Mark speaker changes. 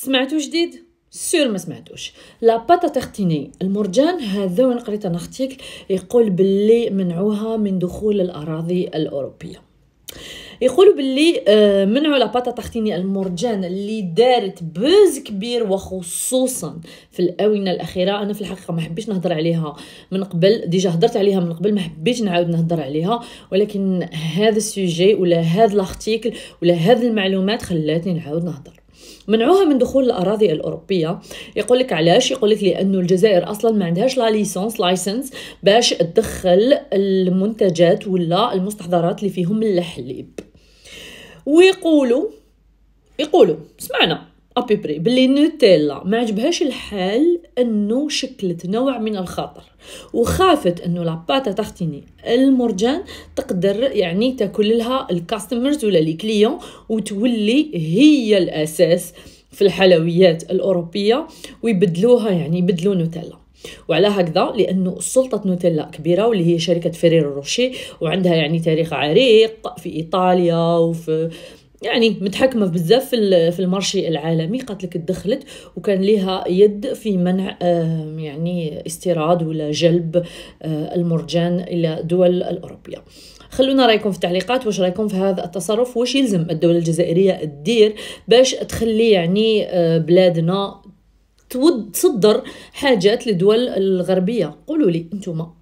Speaker 1: سمعتو جديد سير ما سمعتوش لا باتا تختيني المرجان هذا وين قريت انا يقول باللي منعوها من دخول الاراضي الاوروبيه يقولوا باللي آه، منعوا لاباتا تختيني المرجان اللي دارت بوز كبير وخصوصا في الاونه الاخيره انا في الحقيقه ما حبيتش نهضر عليها من قبل ديجا هضرت عليها من قبل ما حبيتش نعاود نهضر عليها ولكن هذا السوجي ولا هذا الارتيكل ولا هذه المعلومات خلاتني نعاود نهضر منعوها من دخول الاراضي الاوروبيه يقول لك علاش يقول لك لانه الجزائر اصلا ما عندهاش لا ليسونس لايسنس باش تدخل المنتجات ولا المستحضرات اللي فيهم الحليب ويقولوا يقولوا سمعنا ابيبري بلي نوتيلا ما عجبهاش الحال انه شكلت نوع من الخطر وخافت انه لاباتا تختيني المرجان تقدر يعني تاكل لها الكاستمرز ولا لي كليون وتولي هي الاساس في الحلويات الاوروبيه ويبدلوها يعني يبدلوا نوتيلا وعلى هكذا لانه سلطه نوتيلا كبيره واللي هي شركه فيريرو روشي وعندها يعني تاريخ عريق في ايطاليا وفي يعني متحكمه بزاف في المارشي العالمي قالت لك دخلت وكان لها يد في منع يعني استيراد ولا جلب آه، المرجان الى دول الاوروبيه خلونا رايكم في التعليقات واش رايكم في هذا التصرف واش يلزم الدوله الجزائريه تدير باش تخلي يعني آه، بلادنا تصدر حاجات للدول الغربيه قولوا لي انتم